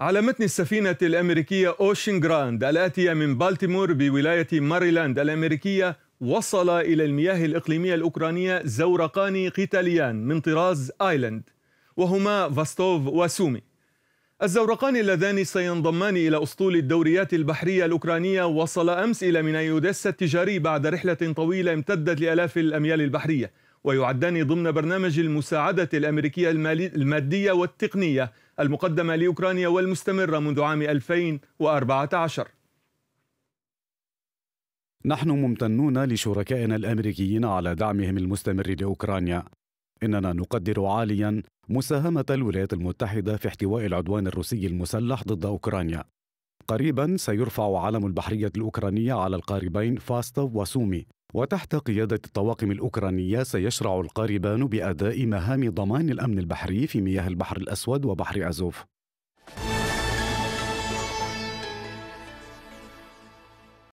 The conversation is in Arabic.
على متن السفينة الأمريكية أوشن جراند الآتية من بالتيمور بولاية ماريلاند الأمريكية وصل إلى المياه الإقليمية الأوكرانية زورقان قتاليان من طراز آيلاند وهما فاستوف وسومي الزورقان اللذان سينضمان إلى أسطول الدوريات البحرية الأوكرانية وصل أمس إلى ميناء أوديسا التجاري بعد رحلة طويلة امتدت لآلاف الأميال البحرية ويعدان ضمن برنامج المساعدة الأمريكية المادية والتقنية المقدمة لأوكرانيا والمستمرة منذ عام 2014 نحن ممتنون لشركائنا الامريكيين على دعمهم المستمر لاوكرانيا اننا نقدر عاليا مساهمه الولايات المتحده في احتواء العدوان الروسي المسلح ضد اوكرانيا قريبا سيرفع علم البحريه الاوكرانيه على القاربين فاستا وسومي وتحت قيادة الطواقم الأوكرانية سيشرع القاربان بأداء مهام ضمان الأمن البحري في مياه البحر الأسود وبحر أزوف